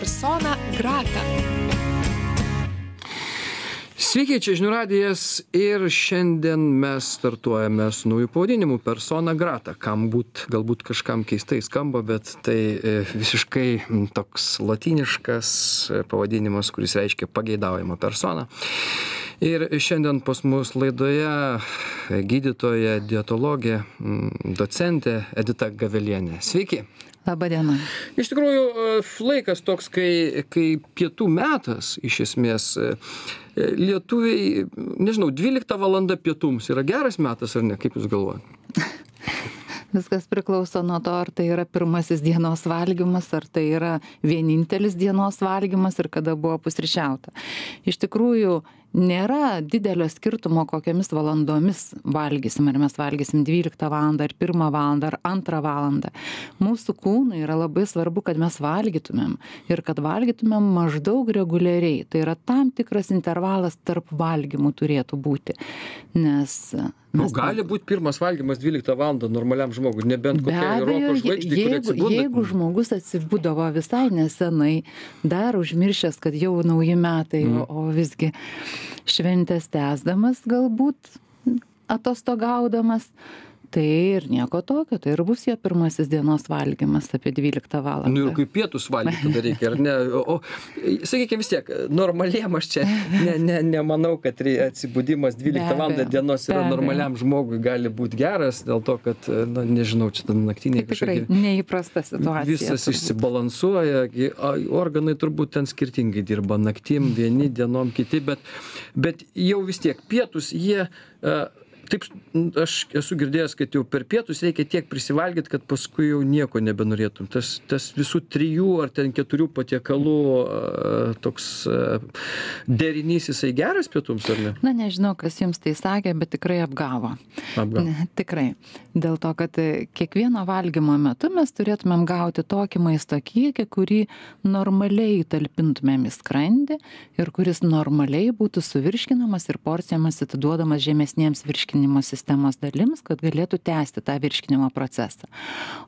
persona grata. Sveiki, čia žinių radijas ir šiandien mes startuojame su nauju pavadinimu Persona Grata, kam būt, galbūt kažkam keistai skamba, bet tai e, visiškai toks latiniškas e, pavadinimas, kuris reiškia pageidaujama persona. Ir šiandien pas mus laidoje e, gydytoja, dietologė, docentė Edita Gavelienė. Sveiki laba diena iš tikrųjų e, laikas toks kai kai pietų metas iš esmės e, e, lietuviai nežinau 12 valanda pietums yra geras metas ar ne kaip jūs galvojate Viskas priklauso nuo to, ar tai yra pirmasis dienos valgymas, ar tai yra vienintelis dienos valgymas ir kada buvo pusryčiauta. Iš tikrųjų, nėra didelio skirtumo kokiomis valandomis valgysim ar mes valgysim dvyliktą valandą ar pirmą valandą ar antrą valandą mūsų kūnui yra labai svarbu kad mes valgytumėm ir kad valgytumėm maždaug reguliariai tai yra tam tikras intervalas tarp valgymų turėtų būti nes nu gali būt pirmas valgymas dvyliktą valandą normaliam žmogui nebent kokiai roko žvaigždei kuri atsibunda jeigu žmogus atsibudo va visai nesenai dar užmiršęs kad jau nauji metai mm. o visgi šventės tęsdamas galbūt atostogaudamas tai ir nieko tokio tai ir bus jo pirmasis dienos valgymas apie dvyliktą valandą nu ir kaip pietus valgyt tada reikia ar ne o sakykim vis tiek normaliem aš čia ne ne nemanau kad atsibudimas dvyliktą valandą dienos yra normaliam žmogui gali būt geras dėl to kad na nežinau čia ten naktiniai tai kažkokie neįprasta situacija visas išsibalansuoja gi organai turbūt ten skirtingai dirba naktim vieni dienom kiti bet bet jau vis tiek pietūs jie taip aš esu girdėjęs kad jau per pietus reikia tiek prisivalgyt kad paskui jau nieko nebenorėtum tas tas visų trijų ar ten keturių patiekalų toks derinys jisai geras pietums ar ne na nežinau kas jums tai sakė bet tikrai apgavo apgavo tikrai dėl to kad e, kiekvieno valgymo metu mes turėtumėm gauti tokį maisto kiekį kurį normaliai talpintumėm į skrandį ir kuris normaliai būtų suvirškinamas ir porcijomis atiduodamas žemesniems virškinimo virškinimo sistemos dalims, kad galėtų tęsti tą virškinimo procesą.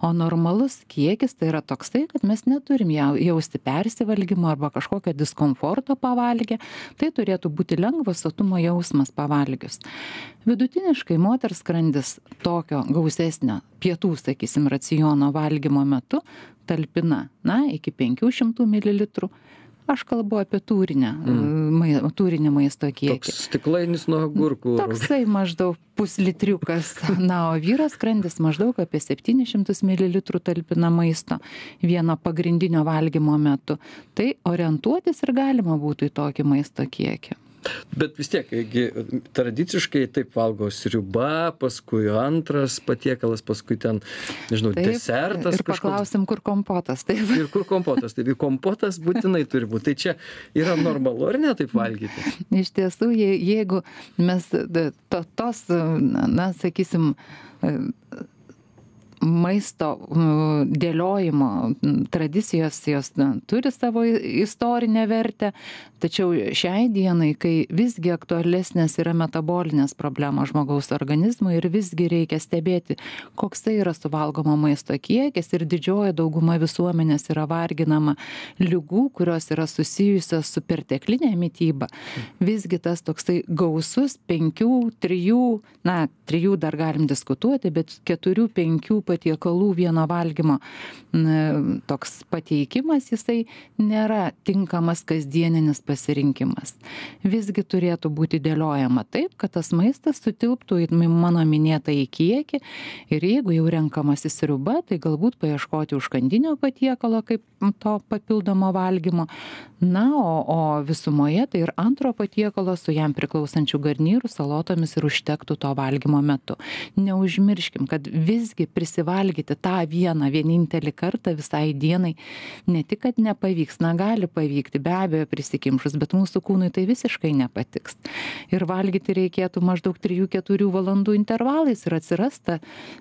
O normalus kiekis tai yra toksai, kad mes neturim jausti persivalgymo arba kažkokio diskomforto pavalgę. Tai turėtų būti lengvas sotumo jausmas pavalgius. Vidutiniškai moters skrandis tokio gausesnio pietų, sakysim, raciono valgymo metu talpina, na, iki 500 ml aš kalbu apie tūrinę, mm. mm tūrinį maisto kiekį. Toks stiklainis nuo agurkų. Mm, toksai maždaug puslitriukas, na, o vyras krandis maždaug apie 700 ml talpina maisto vieno pagrindinio valgymo metu. Tai orientuotis ir galima būtų į tokį maisto kiekį bet vis tiek gi tradiciškai taip valgo sriuba paskui antras patiekalas paskui ten nežinau desertas ir paklausim kur kompotas taip ir kur kompotas taip ir kompotas būtinai turi būt tai čia yra normalu ar ne taip valgyti iš tiesų jei jeigu mes to tos na, na sakysim e, maisto dėliojimo tradicijos jos na, turi savo istorinę vertę, tačiau šiai dienai kai visgi aktualesnės yra metabolinės problemos žmogaus organizmui ir visgi reikia stebėti koksai yra suvalgomo maisto kiekis ir didžioji dauguma visuomenės yra varginama ligų kurios yra susijusios su pertekline mityba visgi tas toksai gausus penkių trijų na trijų dar galim diskutuoti bet keturių penkių patiekalų vieno valgymo na toks pateikimas jisai nėra tinkamas kasdieninis pasirinkimas visgi turėtų būti dėliojama taip kad tas maistas sutilptų į mano minėtąjį kiekį ir jeigu jau renkamasi sriuba tai galbūt paieškoti užkandinio patiekalo kaip to papildomo valgymo na o o visumoje tai ir antro patiekalo su jam priklausančiu garnyru salotomis ir užtektų to valgymo metu neužmirškim kad visgi prisivalgyti tą vieną vienintelį kartą visai dienai ne tik kad nepavyks na gali pavykti be abejo prisikimš kamšas, bet mūsų kūnui tai visiškai nepatiks. Ir valgyti reikėtų maždaug 3-4 valandų intervalais ir atsirasta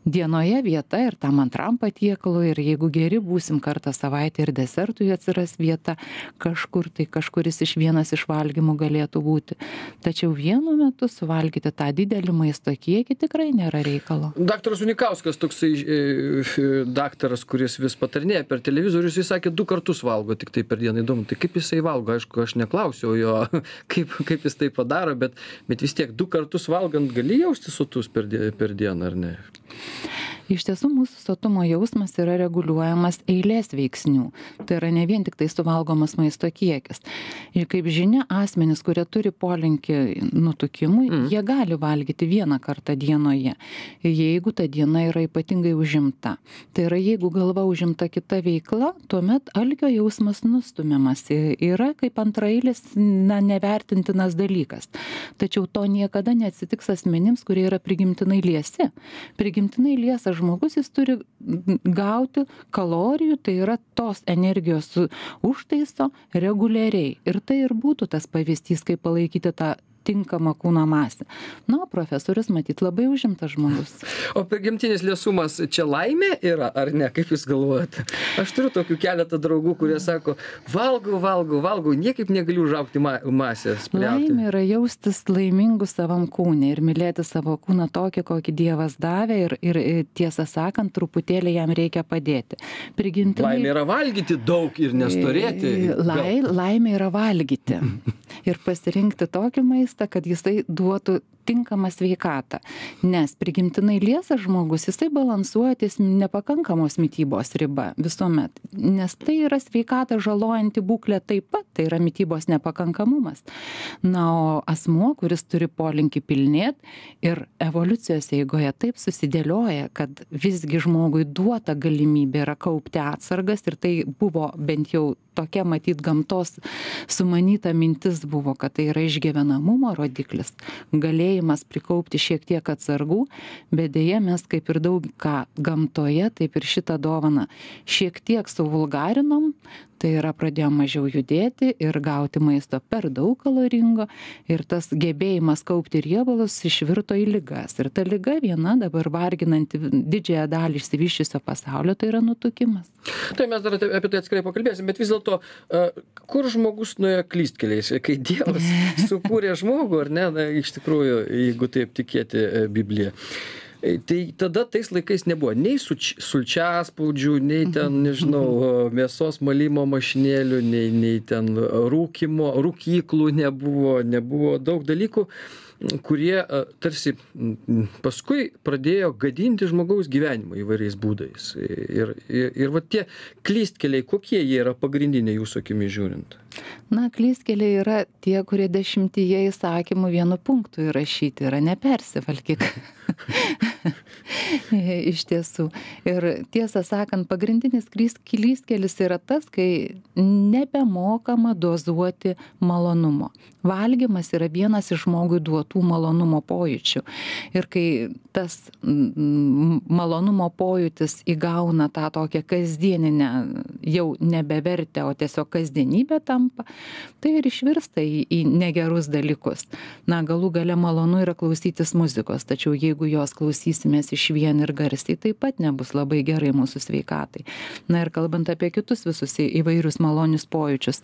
dienoje vieta ir tam antram patiekalui ir jeigu geri būsim kartą savaitę ir desertui atsiras vieta kažkur, tai kažkuris iš vienas iš valgymų galėtų būti. Tačiau vienu metu suvalgyti tą didelį maisto kiekį tikrai nėra reikalo. Daktaras Unikauskas, toksai e, e, daktaras, kuris vis patarnėja per televizorius, jis sakė, du kartus valgo tik tai per dieną įdomu. Tai kaip jisai valgo, aišku, aš ne neklausiau jo kaip kaip jis tai padaro, bet, bet vis tiek du kartus valgant gali jausti sotus per, per dieną, ar ne? iš tiesų mūsų sotumo jausmas yra reguliuojamas eilės veiksnių. Tai yra ne vien tik tai suvalgomas maisto kiekis. Ir kaip žinia, asmenys, kurie turi polinkį nutukimui, mm. jie gali valgyti vieną kartą dienoje, jeigu ta diena yra ypatingai užimta. Tai yra, jeigu galva užimta kita veikla, tuomet alkio jausmas nustumiamas yra kaip antrailis, na, nevertintinas dalykas. Tačiau to niekada neatsitiks asmenims, kurie yra prigimtinai liesi. Prigimtinai liesa tas žmogus jis turi gauti kalorijų, tai yra tos energijos užtaiso reguliariai. Ir tai ir būtų tas pavyzdys, kaip palaikyti tą tinkamą kūno masę. Na, nu, profesorius matyt labai užimtas žmogus. O prigimtinis lėsumas čia laimė yra, ar ne, kaip jūs galvojate? Aš turiu tokių keletą draugų, kurie sako, valgau, valgau, valgau, niekaip negaliu užaukti ma masės. Pliauti. Laimė yra jaustis laimingu savam kūnė ir mylėti savo kūną tokį, kokį Dievas davė ir, ir tiesą sakant, truputėlį jam reikia padėti. Prigimtinai... Laimė yra valgyti daug ir nestorėti. Lai, laimė yra valgyti. Ir pasirinkti tokį maistą mastą kad jisai duotų tinkamą sveikatą nes prigimtinai liesas žmogus jisai balansuoja ties nepakankamos mitybos riba visuomet nes tai yra sveikatą žalojanti būklė taip pat tai yra mitybos nepakankamumas na o asmuo kuris turi polinkį pilnėt ir evoliucijos eigoje taip susidėlioja kad visgi žmogui duota galimybė yra kaupti atsargas ir tai buvo bent jau tokia matyt gamtos sumanyta mintis buvo kad tai yra išgyvenamumo rodiklis galėjai gebėjimas prikaupti šiek tiek atsargų, bet dėje mes kaip ir daug ką gamtoje, taip ir šitą dovaną šiek tiek suvulgarinom, tai yra pradėjom mažiau judėti ir gauti maisto per daug kaloringo ir tas gebėjimas kaupti riebalus išvirto į ligas. Ir ta lyga viena dabar varginanti didžiąją dalį išsivyščiusio pasaulio, tai yra nutukimas. Tai mes dar apie tai atskirai pakalbėsim, bet vis dėlto, kur žmogus nuėjo klystkeliais, kai Dievas sukūrė žmogų, ar ne, na, iš tikrųjų, jeigu taip tikėti e, Biblija. E, tai tada tais laikais nebuvo nei sulčiaspaudžių, nei mhm. ten, nežinau, mhm. mėsos malimo mašinėlių, nei, nei ten rūkimo, rūkyklų nebuvo, nebuvo daug dalykų, kurie e, tarsi paskui pradėjo gadinti žmogaus gyvenimą įvairiais būdais. Ir, ir, ir va tie klystkeliai, kokie jie yra pagrindiniai jūsų akimi žiūrint? na klystkeliai yra tie, kurie dešimtyje įsakymų vienu punktu įrašyti yra nepersivalgyk. Iš tiesų. Ir tiesą sakant, pagrindinis klystkelis yra tas, kai nebemokama dozuoti malonumo. Valgymas yra vienas iš žmogui duotų malonumo pojūčių. Ir kai tas malonumo pojūtis įgauna tą tokią kasdieninę, jau nebevertę, o tiesiog kasdienybę tam, tampa, tai ir išvirsta į, į negerus dalykus. Na, galų gale malonu yra klausytis muzikos, tačiau jeigu jos klausysimės iš vien ir garsiai, taip pat nebus labai gerai mūsų sveikatai. Na ir kalbant apie kitus visus įvairius malonius pojūčius.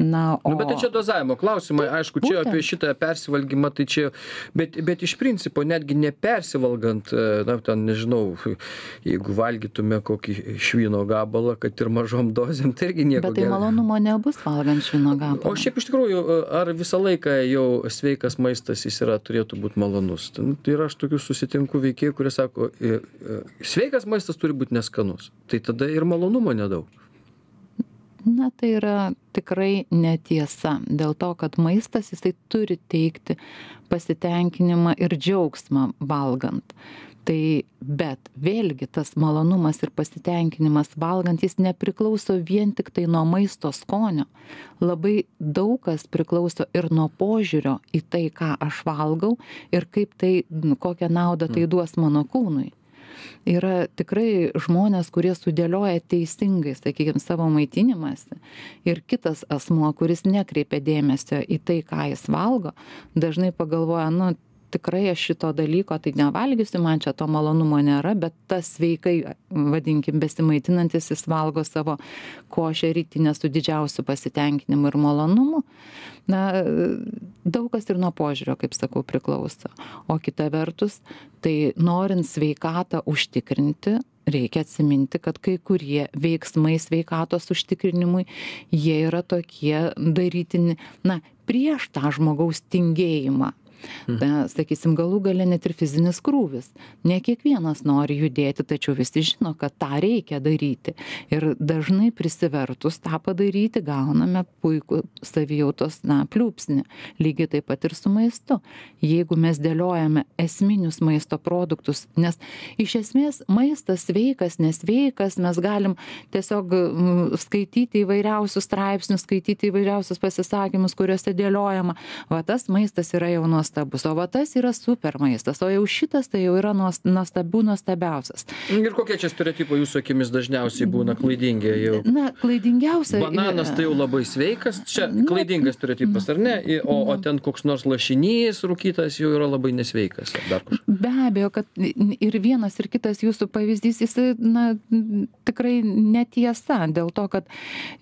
Na, o... nu, bet tai čia dozavimo klausimai, aišku, čia būtent. apie šitą persivalgymą, tai čia, bet, bet iš principo netgi nepersivalgant, e, na, ten nežinau, jeigu valgytume kokį švino gabalą, kad ir mažom dozėm, tai irgi nieko. Bet tai gero. malonumo nebus valgant šančių nuo gabalo. O šiaip iš tikrųjų, ar visą laiką jau sveikas maistas jis yra, turėtų būti malonus? Ir tai, nu, tai aš tokių susitinku veikėjų, kurie sako, e, e, sveikas maistas turi būti neskanus. Tai tada ir malonumo nedaug. Na, tai yra tikrai netiesa. Dėl to, kad maistas jisai turi teikti pasitenkinimą ir džiaugsmą valgant tai bet vėlgi tas malonumas ir pasitenkinimas valgant jis nepriklauso vien tiktai nuo maisto skonio labai daug kas priklauso ir nuo požiūrio į tai ką aš valgau ir kaip tai kokią naudą tai mm. duos mano kūnui yra tikrai žmonės, kurie sudėlioja teisingai, sakykime, savo maitinimąsi. Ir kitas asmuo, kuris nekreipia dėmesio į tai, ką jis valgo, dažnai pagalvoja, nu, tikrai aš šito dalyko tai nevalgysiu man čia to malonumo nėra bet tas sveikai vadinkim besimaitinantis jis valgo savo košę rytinę su didžiausiu pasitenkinimu ir malonumu na daug kas ir nuo požiūrio kaip sakau priklauso o kita vertus tai norint sveikatą užtikrinti reikia atsiminti kad kai kurie veiksmai sveikatos užtikrinimui jie yra tokie darytini na prieš tą žmogaus tingėjimą Na, mhm. sakysim, galų gale net ir fizinis krūvis. Ne kiekvienas nori judėti, tačiau visi žino, kad tą reikia daryti. Ir dažnai prisivertus tą padaryti, gauname puikų savijautos, na, pliūpsnį. Lygiai taip pat ir su maistu. Jeigu mes dėliojame esminius maisto produktus, nes iš esmės maistas sveikas, nesveikas, mes galim tiesiog mm, skaityti įvairiausius straipsnius, skaityti įvairiausius pasisakymus, kuriuose dėliojama, va tas maistas yra jau nuo nuostabus, o va tas yra super maistas, o jau šitas tai jau yra nuostabu, nuostabiausias. Ir kokie čia stereotipai jūsų akimis dažniausiai būna klaidingi jau? Na, klaidingiausia. Bananas tai jau labai sveikas, čia na, klaidingas stereotipas, ar ne? O, o ten koks nors lašinys rūkytas jau yra labai nesveikas. Be abejo, kad ir vienas, ir kitas jūsų pavyzdys, jis na, tikrai netiesa, dėl to, kad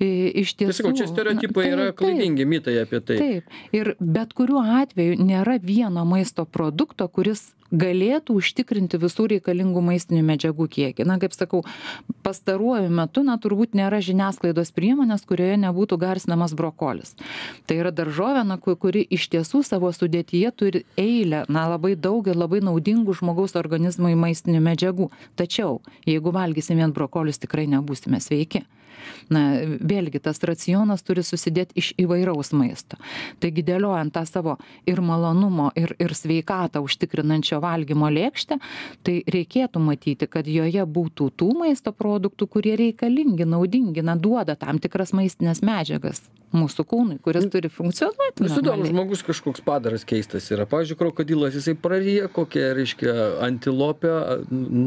iš tiesų... Tai sakau, čia stereotipai na, taip, yra klaidingi, mitai apie tai. Taip, ir bet kuriuo atveju nėra nėra vieno maisto produkto, kuris galėtų užtikrinti visų reikalingų maistinių medžiagų kiekį. Na, kaip sakau, pastaruoju metu, na, turbūt nėra žiniasklaidos priemonės, kurioje nebūtų garsinamas brokolis. Tai yra daržovė, na, kuri iš tiesų savo sudėtyje turi eilę, na, labai daug ir labai naudingų žmogaus organizmui maistinių medžiagų. Tačiau, jeigu valgysim vien brokolius, tikrai nebūsime sveiki. Na, vėlgi tas racionas turi susidėti iš įvairaus maisto. Taigi dėliojant tą savo ir malonumo, ir, ir sveikatą užtikrinančio valgymo lėkštę, tai reikėtų matyti, kad joje būtų tų maisto produktų, kurie reikalingi, naudingi, na, duoda tam tikras maistinės medžiagas mūsų kūnui, kuris nu, turi funkcionuoti. Visų įdomu, žmogus kažkoks padaras keistas yra. Pavyzdžiui, krokodilas, jisai praryja kokią, reiškia, antilopę,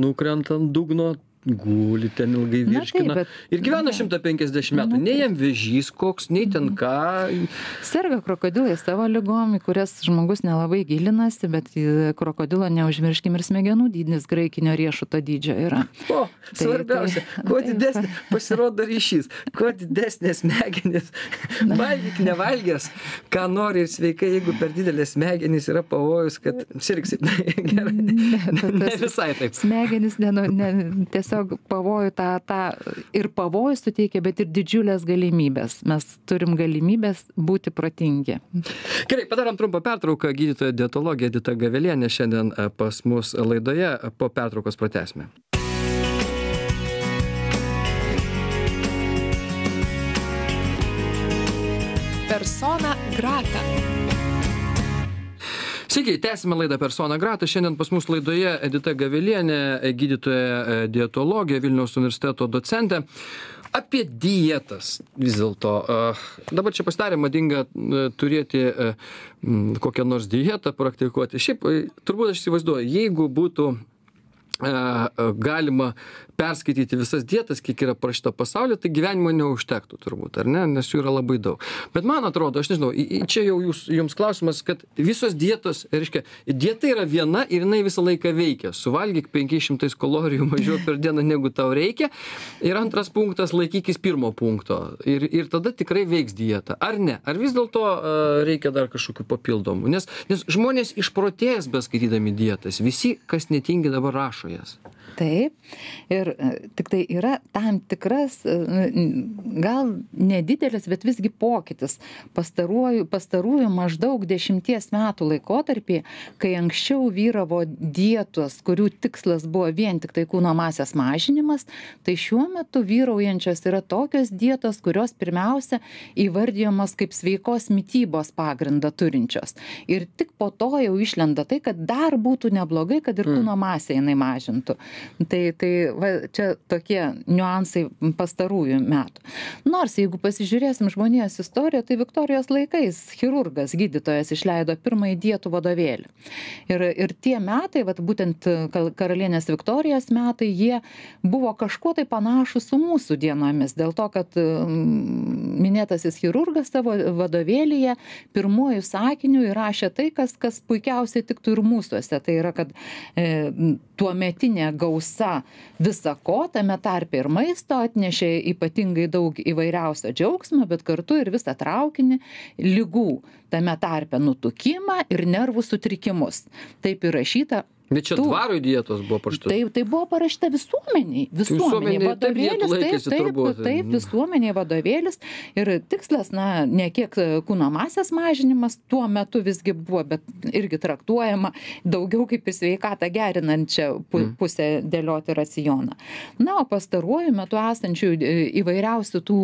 nukrenta ant dugno, guli ten ilgai virškina ir gyvena šimtą penkiasdešimt metų nei jam vėžys koks nei ten mhm. ką serga krokodilai savo ligom į kurias žmogus nelabai gilinasi bet krokodilo neužmirškim ir smegenų dydis graikinio riešuto dydžio yra o tai svarbiausia tai- kuo tai- didesnė pasirodo ryšys kuo didesnės smegenys valgyk nevalgęs ką nori ir sveikai jeigu per didelės smegenys yra pavojus kad sirgsi gerai ne visai taip smegenys ne ne ties tiesiog pavojų tą tą ir pavojų suteikia, bet ir didžiulės galimybės. Mes turim galimybės būti protingi. Gerai, padarom trumpą pertrauką. Gydytoja dietologija Dita Gavelienė šiandien e, pas mus laidoje. Po pertraukos pratesime. Persona grata. Sveiki, tęsime laidą Persona Grata. Šiandien pas mus laidoje Edita Gavelienė, gydytoja e, dietologė, Vilniaus universiteto docentė. Apie dietas vis dėlto. E, dabar čia pasidarė madinga e, turėti kokią nors dietą praktikuoti. Šiaip, turbūt aš įsivaizduoju, jeigu būtų galima perskaityti visas dietas, kiek yra parašyta pasaulyje, tai gyvenimo neužtektų turbūt, ar ne, nes jų yra labai daug. Bet man atrodo, aš nežinau, čia jau jūs, jums klausimas, kad visos dietos, reiškia, dieta yra viena ir jinai visą laiką veikia. Suvalgyk 500 kalorijų mažiau per dieną, negu tau reikia. Ir antras punktas, laikykis pirmo punkto. Ir, ir tada tikrai veiks dieta. Ar ne? Ar vis dėlto reikia dar kažkokių papildomų? Nes, nes žmonės išprotės beskaitydami dietas. Visi, kas netingi, dabar rašo jas. Taip. Ir e, tik tai yra tam tikras, e, gal nedidelis, bet visgi pokytis. Pastaruoju, pastarųjų maždaug dešimties metų laikotarpį, kai anksčiau vyravo dietos, kurių tikslas buvo vien tik tai kūno masės mažinimas, tai šiuo metu vyraujančios yra tokios dietos, kurios pirmiausia įvardyjamos kaip sveikos mytybos pagrindą turinčios. Ir tik po to jau išlenda tai, kad dar būtų neblogai, kad ir hmm. kūno masė jinai mažintų. Tai, tai va, čia tokie niuansai pastarųjų metų. Nors jeigu pasižiūrėsim žmonijos istoriją, tai Viktorijos laikais chirurgas, gydytojas išleido pirmąjį dietų vadovėlį. Ir, ir tie metai, va, būtent karalienės Viktorijos metai, jie buvo kažkuo tai panašus su mūsų dienomis. Dėl to, kad minėtasis chirurgas savo vadovėlyje pirmojų sakinių įrašė tai, kas, kas puikiausiai tiktų ir mūsųse. Tai yra, kad e, tuometinė gausa visa ko tame tarpe ir maisto atnešė ypatingai daug įvairiausio džiaugsmo bet kartu ir visą traukinį ligų tame tarpe nutukimą ir nervų sutrikimus taip įrašyta Bet čia dvarui dietos buvo parašyta. Taip, tai buvo parašyta visuomeniai. Tai visuomeniai vadovėlis, taip, taip, taip, taip, mhm. visuomeniai vadovėlis. Ir tikslas, na, ne kiek e, kūno masės mažinimas tuo metu visgi buvo, bet irgi traktuojama daugiau kaip į sveikatą gerinančią mhm. pusę dėlioti racioną. Na, o pastaruoju metu esančių e, įvairiausių tų,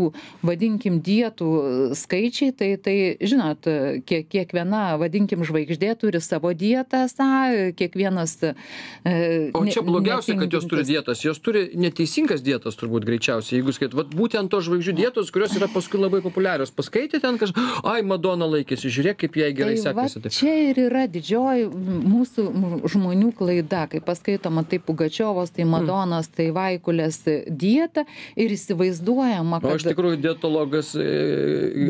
vadinkim, dietų e, skaičiai, tai, tai žinot, kiek, kiekviena, vadinkim, žvaigždė turi savo dietą, sa, kiekvienas E, o čia blogiausia, kad jos turi dietas. Jos turi neteisingas dietas turbūt greičiausiai. Jeigu skait, vat būtent to žvaigždžių dietos, kurios yra paskui labai populiarios. Paskaitė ten kažkas, ai, Madona laikėsi, žiūrėk, kaip jai gerai tai sekasi. Va, tai- čia ir yra didžioji mūsų žmonių klaida, kai paskaitoma tai Pugačiovos, tai hmm. Madonos, mm. tai Vaikulės dieta ir įsivaizduojama, kad... O iš tikrųjų dietologas e,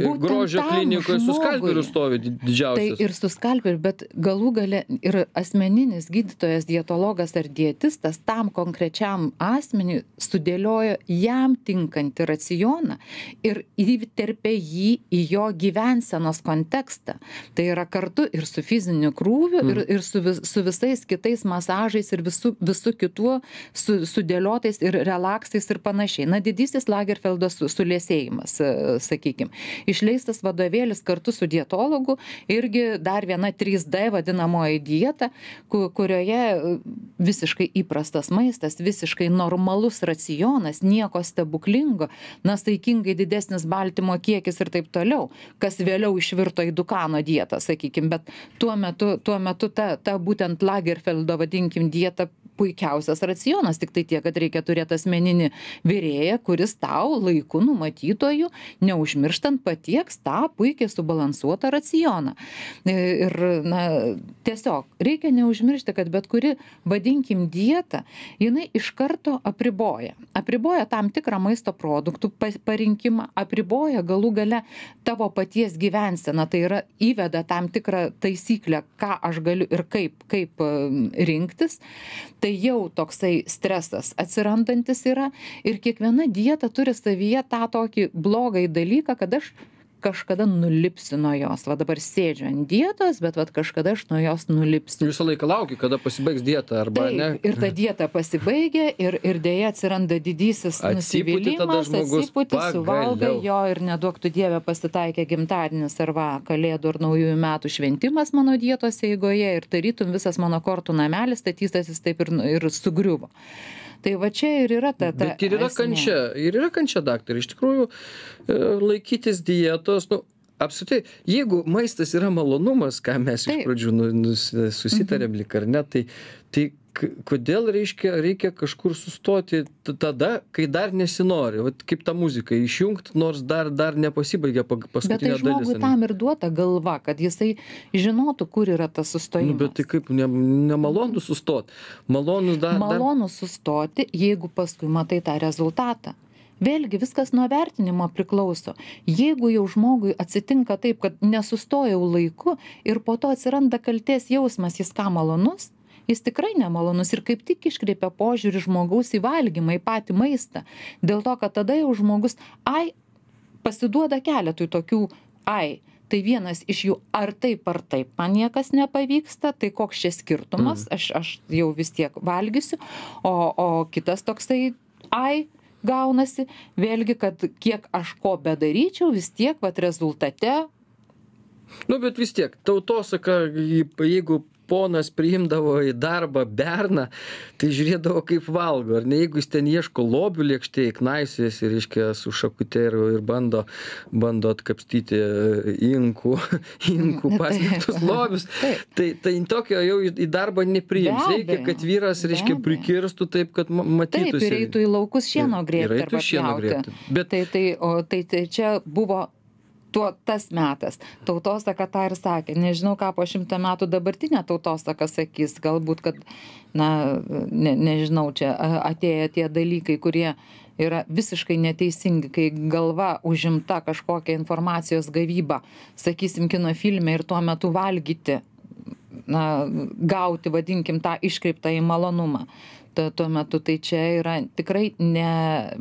e, grožio klinikoje su skalpeliu stovi didžiausias. Tai ir su skalpeliu, bet galų gale ir asmeninis gydytojas gydytojas dietologas ar dietistas tam konkrečiam asmeniui sudėlioja jam tinkantį racioną ir įterpia jį į jo gyvensenos kontekstą. Tai yra kartu ir su fiziniu krūviu, mm. ir, ir su, vis, su visais kitais masažais, ir visu, visu kitu su, sudėliotais, ir relaksais, ir panašiai. Na, didysis Lagerfeldo su, sulėsėjimas, e, sakykime. Išleistas vadovėlis kartu su dietologu irgi dar viena 3D vadinamoji dieta, kurioje kurioje e, visiškai įprastas maistas, visiškai normalus racionas, nieko stebuklingo, nastaikingai didesnis baltymo kiekis ir taip toliau, kas vėliau išvirto į Dukano dietą, sakykime, bet tuo metu, tuo metu ta, ta būtent Lagerfeldo, vadinkim, dieta puikiausias racionas tiktai tiek kad reikia turėt asmeninį virėją kuris tau laiku numatytoju neužmirštant patieks tą puikiai subalansuotą racioną e, ir na tiesiog reikia neužmiršti kad bet kuri vadinkim dieta jinai iš karto apriboja apriboja tam tikrą maisto produktų parinkimą apriboja galų gale tavo paties gyvenseną tai yra įveda tam tikrą taisyklę ką aš galiu ir kaip kaip e, rinktis tai jau toksai stresas atsirandantis yra ir kiekviena dieta turi savyje tą tokį blogąjį dalyką kad aš kažkada nulipsiu nuo jos va dabar sėdžiu ant dietos bet vat kažkada aš nuo jos nulipsiu visą laiką lauki kada pasibaigs dieta arba Taip, ne ir ta dieta pasibaigia ir ir deja atsiranda didysis nusivylimas atsiputi suvalgai jo ir neduok tu dieve pasitaikė gimtadienis ar va kalėdų ar naujųjų metų šventimas mano dietos eigoje ir tarytum visas mano kortų namelis statystasis taip ir ir sugriuvo Tai va čia ir yra ta. ta Bet ir yra esmė. kančia, ir yra kančia, daktarė. Iš tikrųjų, e, laikytis dietos, nu, apskritai, jeigu maistas yra malonumas, ką mes Taip. iš pradžių nu, nus, susitarėm mhm. lyg ar ne, tai, tai kodėl reiškia reikia kažkur sustoti tada kai dar nesinori vat kaip tą muziką išjungt nors dar dar nepasibaigė tai paskutinė dalis tam ir duota galva kad jisai žinotų kur yra tas sustojimas nu, bet tai kaip ne nemalonu sustot malonu dar malonu sustoti jeigu paskui matai tą rezultatą Vėlgi viskas nuo vertinimo priklauso. Jeigu jau žmogui atsitinka taip, kad nesustojau laiku ir po to atsiranda kalties jausmas, jis ką malonus, jis tikrai nemalonus ir kaip tik iškreipia požiūrį žmogaus į valgymą, į patį maistą. Dėl to, kad tada jau žmogus, ai, pasiduoda keletui tokių, ai, tai vienas iš jų ar taip ar taip man niekas nepavyksta, tai koks čia skirtumas, mm. aš, aš jau vis tiek valgysiu, o, o kitas toksai, ai, gaunasi, vėlgi, kad kiek aš ko bedaryčiau, vis tiek, vad rezultate. Nu, bet vis tiek, tautosaka, jeigu ponas priimdavo į darbą berną, tai žiūrėdavo, kaip valgo. Ar ne, jeigu jis ten ieško lobių lėkštėje, knaisėsi, reiškia, su šakutė ir, ir bando, bando atkapstyti inkų, inkų paslėptus lobius, tai, tai tokio jau į darbą nepriims. Reikia, kad vyras, reiškia, prikirstų taip, kad matytųsi. Taip, ir eitų į laukus šieno grėbti. Ir eitų šieno grėbti. Bet tai, tai, o, tai, tai čia buvo tuo tas metas tautosaka tą ir sakė nežinau ką po šimto metų dabartinė tautosaka sakys galbūt kad na ne, nežinau čia atėję tie dalykai kurie yra visiškai neteisingi, kai galva užimta kažkokia informacijos gavyba, sakysim, kino filme ir tuo metu valgyti, na, gauti, vadinkim, tą iškreiptą į malonumą. Tuo metu tai čia yra tikrai ne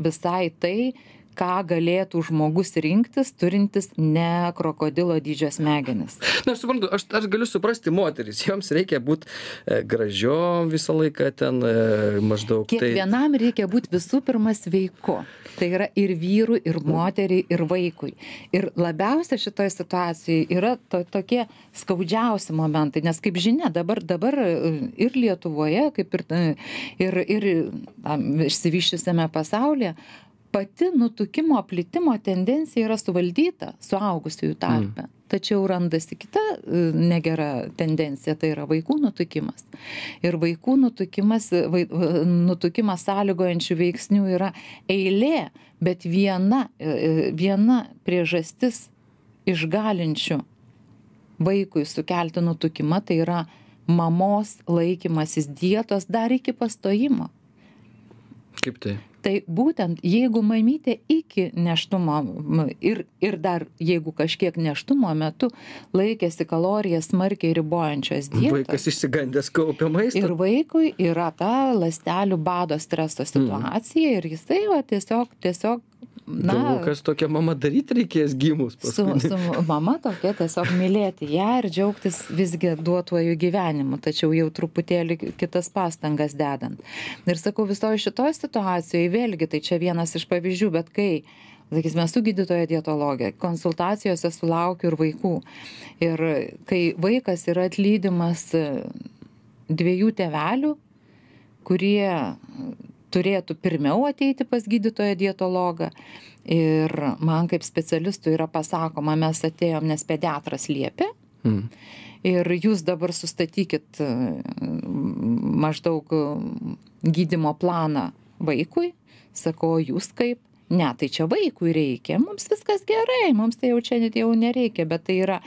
visai tai, ką galėtų žmogus rinktis turintis ne krokodilo dydžio smegenis. Na, aš suprantu, aš, aš galiu suprasti moteris, joms reikia būti e, gražiom visą laiką ten e, maždaug. Tai- Kiekvienam tai... reikia būti visų pirma sveiku. Tai yra ir vyrui, ir moteriai, ir vaikui. Ir labiausia šitoje situacijoje yra to, tokie skaudžiausi momentai, nes kaip žinia, dabar, dabar e, ir Lietuvoje, kaip ir, ir, ir išsivyščiusiame pasaulyje, pati nutukimo plitimo tendencija yra suvaldyta suaugusiųjų tarpe. Mm. Tačiau randasi kita e, negera tendencija, tai yra vaikų nutukimas. Ir vaikų nutukimas, vai, e, nutukimas sąlygojančių veiksnių yra eilė, bet viena, e, viena priežastis išgalinčių vaikui sukelti nutukimą, tai yra mamos laikymasis dietos dar iki pastojimo. Kaip tai? tai būtent jeigu mamytė iki nėštumo ir, ir dar jeigu kažkiek nėštumo metu laikėsi kalorijas smarkiai ribojančios dietos. Vaikas išsigandęs kaupia maistą. Ir vaikui yra ta lastelių bado streso situacija mm. ir jisai va, tiesiog, tiesiog Na, Galvo, kas tokia mama daryti reikės gimus? Paskui. Su, su mama tokia tiesiog mylėti ją ir džiaugtis visgi duotuoju gyvenimu, tačiau jau truputėlį kitas pastangas dedant. Ir sakau, visoje šitoje situacijoje vėlgi tai čia vienas iš pavyzdžių, bet kai sakysime, su gydytoja dietologė, konsultacijose sulaukiu ir vaikų. Ir kai vaikas yra atlydimas e, dviejų tevelių, kurie turėtų pirmiau ateiti pas gydytoją dietologą. Ir man kaip specialistui yra pasakoma, mes atėjom, nes pediatras liepė. Mm. Ir jūs dabar sustatykit e, maždaug e, gydimo planą vaikui. Sako, jūs kaip? ne, tai čia vaikui reikia, mums viskas gerai, mums tai jau čia net jau nereikia, bet tai yra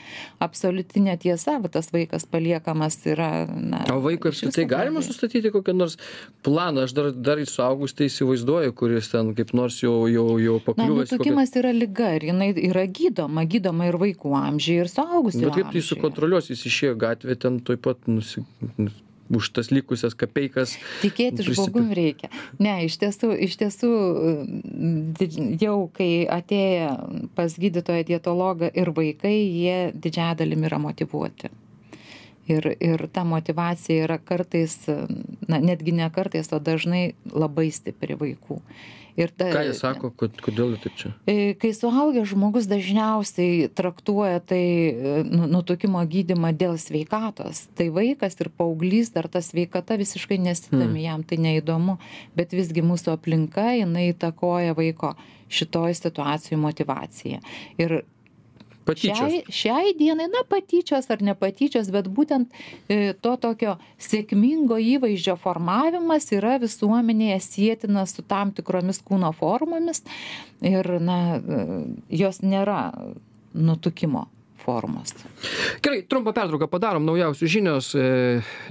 absoliutinė tiesa, bet tas vaikas paliekamas yra. Na, o vaikui apskritai galima sustatyti kokią nors planą, aš dar, dar suaugus tai įsivaizduoju, kuris ten kaip nors jau, jau, jau pakliuvęs. Na, nutukimas kokia... yra lyga ir jinai yra gydoma, gydoma ir vaikų amžiai, ir suaugusių. Nu, bet kaip tai sukontroliuos, jis išėjo gatvė ten tuoj pat nusi už tas likusias kapeikas. Tikėti prisipir... žmogum reikia. Ne, iš tiesų, iš tiesų jau kai atėję pas gydytoją dietologą ir vaikai, jie didžiąją dalimi yra motivuoti. Ir, ir ta motivacija yra kartais, na, netgi ne kartais, o dažnai labai stipri vaikų. Ir ta, Ką jie sako, kod, kodėl taip čia? E, kai suaugęs žmogus dažniausiai traktuoja tai e, nu, nutukimo gydimą dėl sveikatos, tai vaikas ir paauglys dar ta sveikata visiškai nesitami, hmm. jam tai neįdomu, bet visgi mūsų aplinka, jinai įtakoja vaiko šitoj situacijų motivaciją. Ir Patyčios. Šiai, šiai dienai, na, patyčios ar ne patyčios, bet būtent e, to tokio sėkmingo įvaizdžio formavimas yra visuomenėje sėtina su tam tikromis kūno formomis ir, na, e, jos nėra nutukimo formos. Gerai, trumpą pertrauką padarom. Naujausių žinios. E,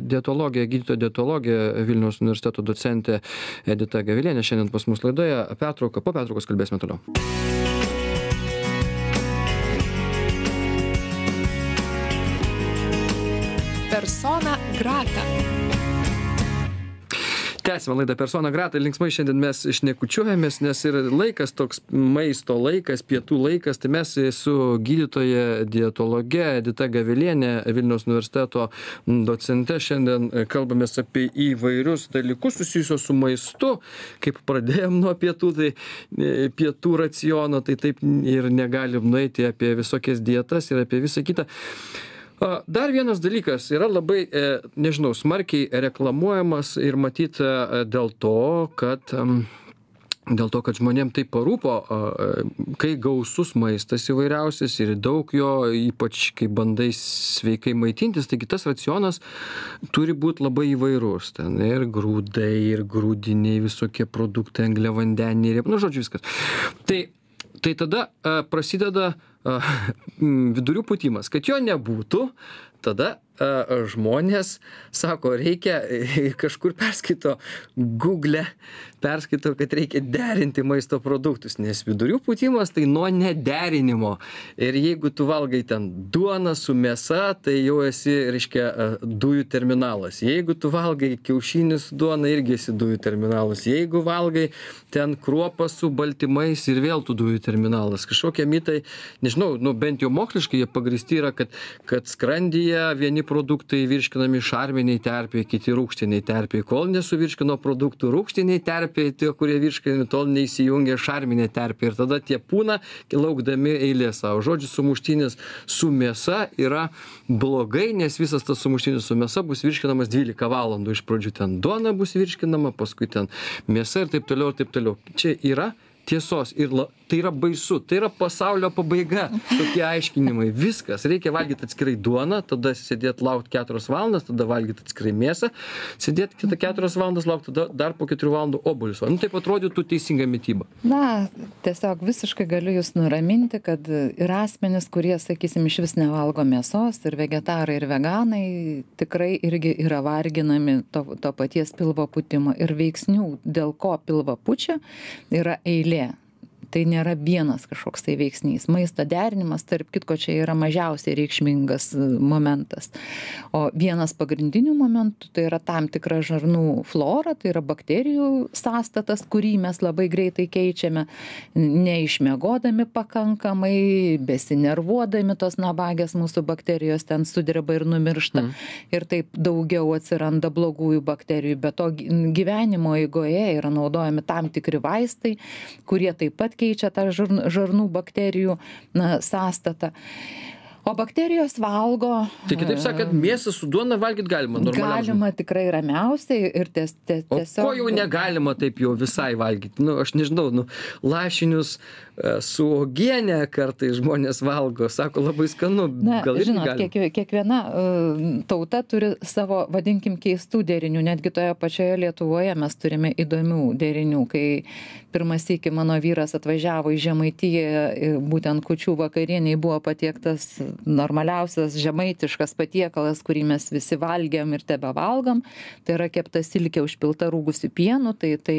dietologija, gydytoja dietologija, Vilniaus universiteto docentė Edita Gavilienė šiandien pas mus laidoje. Pertrauką, po pertraukos kalbėsime toliau. persona grata. Tęsime laidą Persona Grata. Linksmai šiandien mes šnekučiuojamės, nes ir laikas toks maisto laikas, pietų laikas. Tai mes su gydytoje dietologe Edita Gavilienė, Vilniaus universiteto docente, šiandien kalbamės apie įvairius dalykus susijusios su maistu. Kaip pradėjom nuo pietų, tai e, pietų raciono, tai taip ir negalim nueiti apie visokias dietas ir apie visą kitą a dar vienas dalykas yra labai e, nežinau smarkiai reklamuojamas ir matyt e, dėl to kad dėl to kad žmonėm taip parūpo e, kai gausus maistas įvairiausias ir daug jo ypač kai bandai sveikai maitintis taigi tas racionas turi būt labai įvairus ten ir grūdai ir grūdiniai visokie produktai angliavandeniai nu žodžiu viskas tai tai tada prasideda vidurių pūtimas. Kad jo nebūtų, tada žmonės sako, reikia, e, e, kažkur perskaito Google, perskaito, kad reikia derinti maisto produktus, nes vidurių putimas tai nuo nederinimo. Ir jeigu tu valgai ten duoną su mėsa, tai jau esi, reiškia, dujų terminalas. Jeigu tu valgai kiaušinį su duona, irgi esi dujų terminalas. Jeigu valgai ten kruopą su baltymais ir vėl tu dujų terminalas. Kažkokie mitai, nežinau, nu, bent jau moksliškai jie pagristi yra, kad, kad skrandyje vieni produktai virškinami šarminėj terpėj kiti rūgštinėj terpėj kol nesuvirškino produktų rūgštinėj terpėj tie kurie virškinami tol neįsijungia šarminė terpė ir tada tie pūna laukdami eilės savo žodžiu sumuštinis su mėsa yra blogai nes visas tas sumuštinis su mėsa bus virškinamas dvylika valandų iš pradžių ten duona bus virškinama paskui ten mėsa ir taip toliau ir taip toliau čia yra tiesos ir la tai yra baisu tai yra pasaulio pabaiga tokie aiškinimai viskas reikia valgyt atskirai duoną tada sėdėt laukt keturias valandas tada valgyt atskirai mėsą sėdėt kitą keturias valandas laukt tada dar po keturių valandų obuolius nu taip atrodytų teisinga mityba na tiesiog visiškai galiu jus nuraminti kad ir asmenys kurie sakysim išvis nevalgo mėsos ir vegetarai ir veganai tikrai irgi yra varginami to, to paties pilvo pūtimo ir veiksnių dėl ko pilvą pučia yra eilė tai nėra vienas kažkoks tai veiksnys. Maisto derinimas, tarp kitko, čia yra mažiausiai reikšmingas e, momentas. O vienas pagrindinių momentų tai yra tam tikra žarnų flora, tai yra bakterijų sąstatas, kurį mes labai greitai keičiame, neišmėgodami pakankamai, besinervuodami tos nabagės mūsų bakterijos ten sudirba ir numiršta. Mm. Ir taip daugiau atsiranda blogųjų bakterijų, bet to gyvenimo eigoje yra naudojami tam tikri vaistai, kurie taip pat keičia tą žarn žarnų bakterijų na sąstatą o bakterijos valgo tai kitaip sakant ehm, mėsą su duona valgyt galima normaliam galima tikrai ramiausiai ir ties tie tiesiog ko jau negalima taip jau visai valgyt nu aš nežinau nu lašinius e, su uogiene kartais žmonės valgo sako labai skanu na gal žinot kiek kiekviena ehm, tauta turi savo vadinkim keistų derinių netgi toje pačioje lietuvoje mes turime įdomių derinių kai pirmą sykį mano vyras atvažiavo į žemaitiją e, būtent kūčių vakarienei buvo patiektas normaliausias žemaitiškas patiekalas, kurį mes visi valgėm ir tebevalgom, tai yra kepta silkė užpilta rūgusiu pienu, tai tai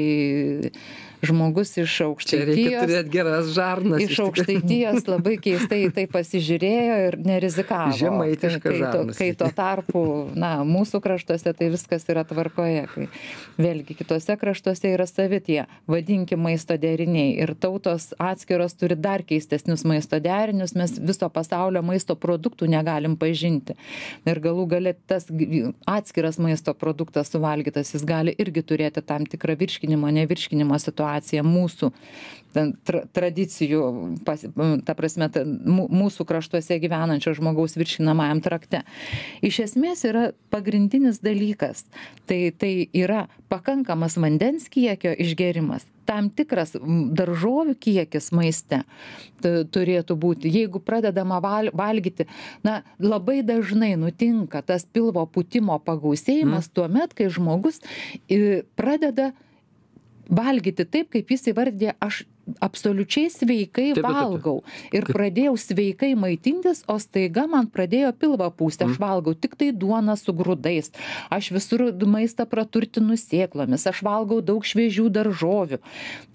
žmogus iš aukštaitijos. Žarnas, iš aukštaitijos labai keistai tai pasižiūrėjo ir nerizikavo. Žemaitiškas kai, žarnas. Kai to, kai tuo tarpu, na, mūsų kraštuose tai viskas yra tvarkoje. Kai, vėlgi, kitose kraštuose yra savitie, vadinkim, maisto deriniai. Ir tautos atskiros turi dar keistesnius maisto derinius, mes viso pasaulio maisto produktų negalim pažinti. Ir galų gale tas atskiras maisto produktas suvalgytas, jis gali irgi turėti tam tikrą virškinimo, nevirškinimo situaciją situacija mūsų tra, tradicijų, pas, ta prasme, ta, mūsų kraštuose gyvenančio žmogaus viršinamajam trakte. Iš esmės yra pagrindinis dalykas. Tai, tai yra pakankamas vandens kiekio išgerimas tam tikras daržovių kiekis maiste turėtų būti. Jeigu pradedama val valgyti, na, labai dažnai nutinka tas pilvo putimo pagausėjimas mm. tuo met, kai žmogus pradeda uh, valgyti taip kaip jis įvardija aš absoliučiai sveikai valgau ir pradėjau sveikai maitintis, o staiga man pradėjo pilvą pūsti. Aš mhm. valgau tik tai duoną su grūdais, aš visur maistą praturtinu sėklomis, aš valgau daug šviežių daržovių.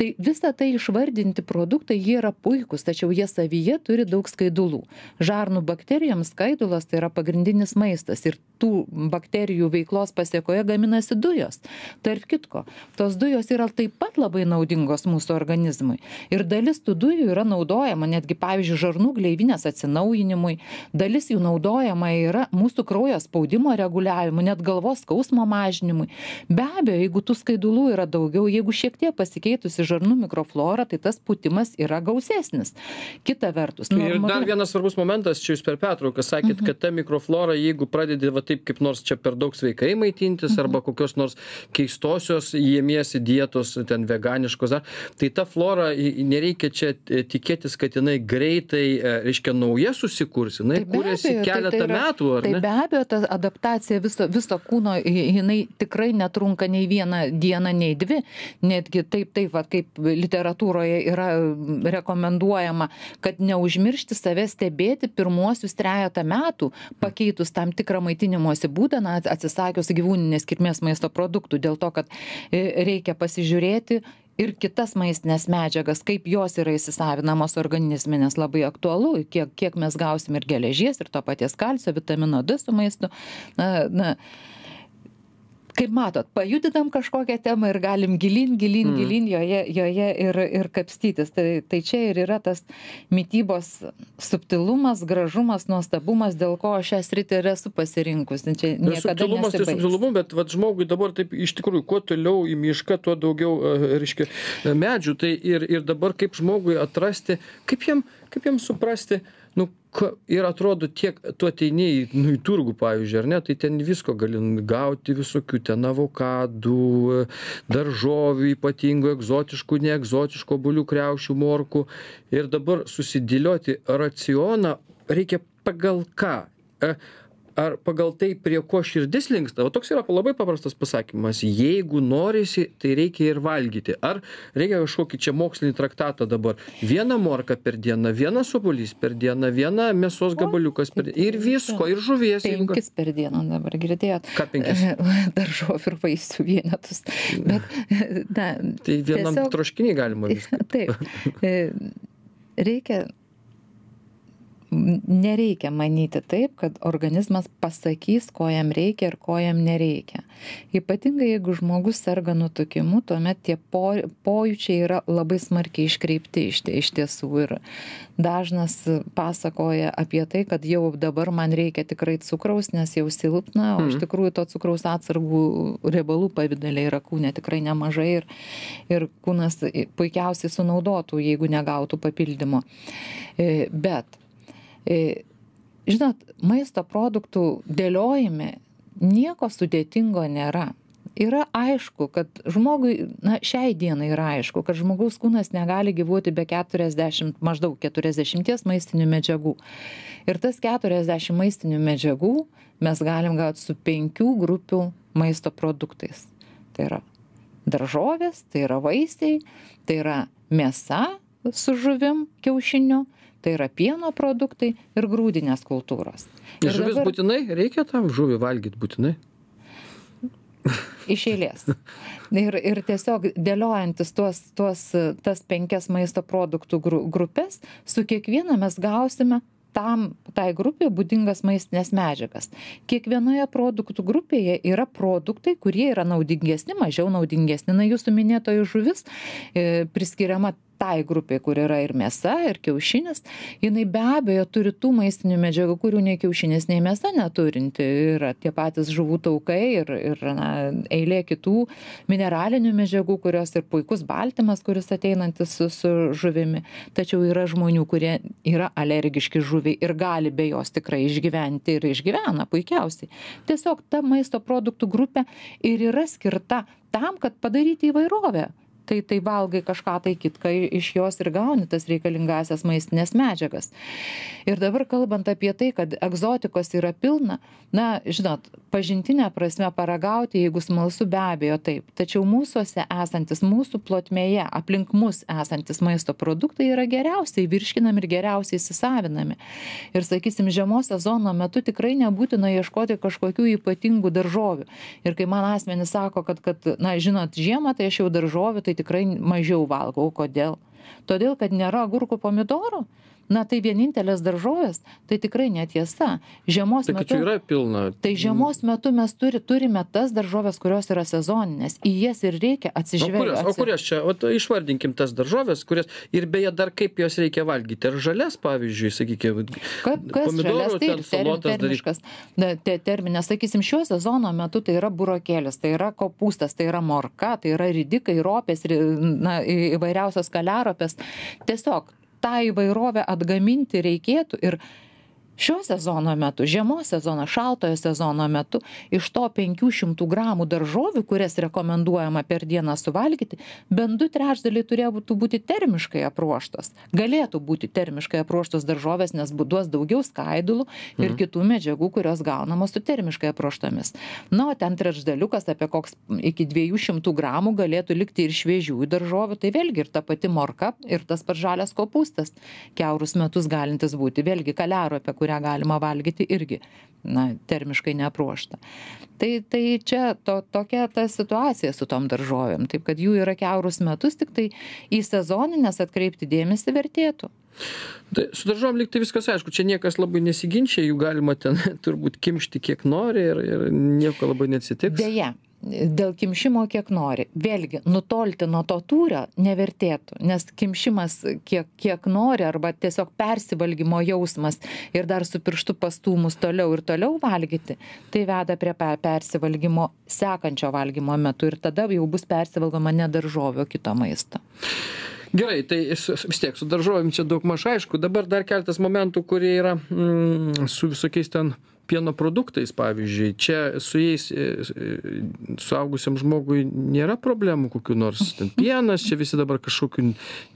Tai visa tai išvardinti produktai, jie yra puikūs, tačiau jie savyje turi daug skaidulų. Žarnų bakterijoms skaidulas tai yra pagrindinis maistas ir tų bakterijų veiklos pasiekoje gaminasi dujos. Tarp kitko, tos dujos yra taip pat labai naudingos mūsų organizmui. Ir dalis tų dujų yra naudojama netgi, pavyzdžiui, žarnų gleivinės atsinaujinimui, dalis jų naudojama yra mūsų kraujo spaudimo reguliavimui, net galvos skausmo mažinimui. Be abejo, jeigu tų skaidulų yra daugiau, jeigu šiek tiek pasikeitusi žarnų mikroflora, tai tas putimas yra gausesnis. Kita vertus. Normali... Ir dar vienas svarbus momentas, čia jūs per pertrauką sakėt, mhm. kad ta mikroflora, jeigu pradedi va taip kaip nors čia per daug sveikai maitintis mhm. arba kokios nors keistosios jėmiesi dietos, ten veganiškos, ar, tai ta flora nereikia čia e, tikėtis kad jinai greitai e, reiškia nauja susikurs jinai tai kuriasi tai keletą tai metų ar ne be abejo ta adaptacija viso viso kūno jinai tikrai netrunka nei vieną dieną nei dvi netgi taip taip vat kaip literatūroje yra rekomenduojama kad neužmiršti save stebėti pirmuosius trejetą metų pakeitus tam tikrą maitinimosi būdą na atsisakius gyvūninės kilmės maisto produktų dėl to kad e, reikia pasižiūrėti ir kitas maistines medžiagas kaip jos yra įsisavinamos organizme nes labai aktualu kiek kiek mes gausim ir geležies ir to paties kalcio vitamino d su maistu na na kaip matot pajudinam kažkokią temą ir galim gilyn gilyn mm. gilyn joje joje ir ir kapstytis tai tai čia ir yra tas mitybos subtilumas gražumas nuostabumas dėl ko aš šią sritį ir esu pasirinkusi čia tai niekada tai nesibaigs bet vat žmogui dabar taip iš tikrųjų kuo toliau į mišką tuo daugiau e, reiškia e, medžių tai ir ir dabar kaip žmogui atrasti kaip jam kaip jam suprasti nu ka ir atrodo tiek tu ateini į nu į turgų pavyzdžiui ar ne tai ten visko gali gauti visokių ten avokadų daržovių ypatingų egzotiškų neegzotiškų obuolių kriaušių morkų ir dabar susidėlioti racioną reikia pagal ką e, ar pagal tai prie ko širdis linksta va toks yra labai paprastas pasakymas jeigu norisi tai reikia ir valgyti ar reikia kažkokį čia mokslinį traktatą dabar viena morka per dieną vienas obuolys per dieną viena mėsos gabaliukas per tai ir visko ir žuvies penkis per dieną dabar girdėjot ką penkis daržovių ir vaisių vienetus bet na tai vienam tiesiog... troškiny galima viską taip reikia nereikia manyti taip, kad organizmas pasakys, ko jam reikia ir ko jam nereikia. Ypatingai jeigu žmogus serga nutukimu, tuomet tie po, pojūčiai yra labai smarkiai iškreipti iš, iš tiesų. Ir dažnas pasakoja apie tai, kad jau dabar man reikia tikrai cukraus, nes jau silpna, o iš mhm. tikrųjų to cukraus atsargų riebalų pavydaliai yra kūne tikrai nemažai ir, ir kūnas puikiausiai sunaudotų, jeigu negautų papildymo. E, bet E, žinot, maisto produktų dėliojime nieko sudėtingo nėra. Yra aišku, kad žmogui, na, šiai dienai yra aišku, kad žmogaus kūnas negali gyvuoti be 40, maždaug 40 maistinių medžiagų. Ir tas 40 maistinių medžiagų mes galim gauti su penkių grupių maisto produktais. Tai yra daržovės, tai yra vaisiai, tai yra mėsa su žuvim, kiaušiniu, tai yra pieno produktai ir grūdinės kultūros. Ir žuvis dabar... būtinai, reikia tam žuvį valgyti būtinai. Iš eilės. Ir, ir tiesiog dėliojantis tuos, tuos, tas penkias maisto produktų grupės, su kiekviena mes gausime tam, tai grupiai būdingas maistinės medžiagas. Kiekvienoje produktų grupėje yra produktai, kurie yra naudingesni, mažiau naudingesni. Na, jūsų minėtoji žuvis e, priskiriama tai grupei kur yra ir mėsa ir kiaušinis jinai be abejo turi tų maistinių medžiagų kurių nei kiaušinis nei mėsa neturinti yra tie patys žuvų taukai ir ir na eilė kitų mineralinių medžiagų kurios ir puikus baltymas kuris ateinantis su su žuvimi tačiau yra žmonių kurie yra alergiški žuviai ir gali be jos tikrai išgyventi ir išgyvena puikiausiai tiesiog ta maisto produktų grupė ir yra skirta tam kad padaryti įvairovę tai tai valgai kažką tai kitką iš jos ir gauni tas reikalingasias maistines medžiagas. Ir dabar kalbant apie tai, kad egzotikos yra pilna, na, žinot, pažintinę prasme paragauti, jeigu smalsu be abejo taip, tačiau mūsųse esantis, mūsų plotmėje, aplink mus esantis maisto produktai yra geriausiai virškinami ir geriausiai įsisavinami. Ir sakysim, žiemos sezono metu tikrai nebūtina ieškoti kažkokių ypatingų daržovių. Ir kai man asmenys sako, kad, kad na, žinot, žiemą tai aš jau daržovių, tai tai tikrai mažiau valgau kodėl todėl kad nėra agurkų pomidorų Na tai vienintelės daržovės, tai tikrai netiesa. Žiemos tai, metu yra pilna. Tai mm. žiemos metu mes turi, turime tas daržovės, kurios yra sezoninės. Į jas ir reikia atsižvelgti. O, o kurias čia, o tai išvardinkim tas daržovės, kurias ir beje dar kaip jos reikia valgyti. Ar žalias, pavyzdžiui, sakykime, kaip kas žalias, tai ir salotas dalykas. Te, terminas, sakysim, šio sezono metu tai yra burokėlis, tai yra kopūstas, tai yra morka, tai yra ridikai, ropės, na, įvairiausios kaliaropės. Tiesiog tą įvairovę atgaminti reikėtų ir šio sezono metu žiemos sezono šaltojo sezono metu iš to penkių šimtų gramų daržovių kurias rekomenduojama per dieną suvalgyti bent du trečdaliai turėtų būti termiškai apruoštos galėtų būti termiškai apruoštos daržovės nes duos daugiau skaidulų ir mhm. kitų medžiagų kurios gaunamos su termiškai apruoštomis na o ten trečdaliukas apie koks iki dviejų šimtų gramų galėtų likti ir šviežiųjų daržovių tai vėlgi ir ta pati morka ir tas pats žalias kopūstas kiaurus metus galintis būti vėlgi kaliaropė kurią galima valgyti irgi na, termiškai neapruošta. Tai, tai čia to, tokia ta situacija su tom daržovėm, taip kad jų yra keurus metus, tik tai į sezoninės atkreipti dėmesį vertėtų. Tai su daržom liktai viskas aišku, čia niekas labai nesiginčia, jų galima ten turbūt kimšti kiek nori ir, ir nieko labai neatsitiks. Deja, dėl kimšimo kiek nori vėlgi nutolti nuo to tūrio nevertėtų nes kimšimas kiek kiek nori arba tiesiog persivalgymo jausmas ir dar su pirštu pastūmus toliau ir toliau valgyti tai veda prie pe persivalgymo sekančio valgymo metu ir tada jau bus persivalgoma ne daržovių o kito maisto Gerai, tai vis tiek su daržovėm čia daug maž aišku. Dabar dar keletas momentų, kurie yra mm, su visokiais ten mm, pieno produktais pavyzdžiui čia su jais e, e, suaugusiam žmogui nėra problemų kokių nors ten pienas čia visi dabar kažkokių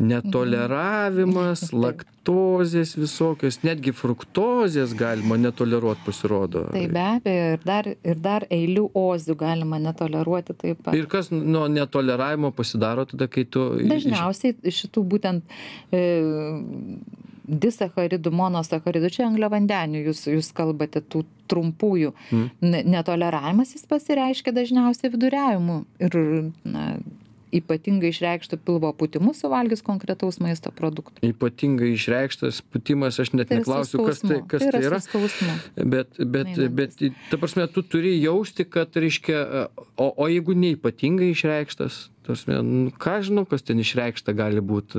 netoleravimas mhm. laktozės visokios netgi fruktozės galima netoleruot pasirodo tai be abejo ir dar ir dar eilių ozių galima netoleruoti taip pat ir kas nuo netoleravimo pasidaro tada kai tu dažniausiai šitų būtent e disacharidų, monosacharidų, čia angliavandenių jūs, jūs kalbate, tų trumpųjų. Mm. Netoleravimas jis pasireiškia dažniausiai viduriavimu ir na, ypatingai išreikštų pilvo putimu suvalgys konkretaus maisto produktų. Ypatingai išreikštas putimas, aš net tai neklausiu, kas tai, kas tai yra. Tai yra. Bet, bet, Neįmantis. bet, ta prasme, tu turi jausti, kad, reiškia, o, o jeigu neipatingai išreikštas, ta prasme nu ką aš žinau kas ten išreikšta gali būt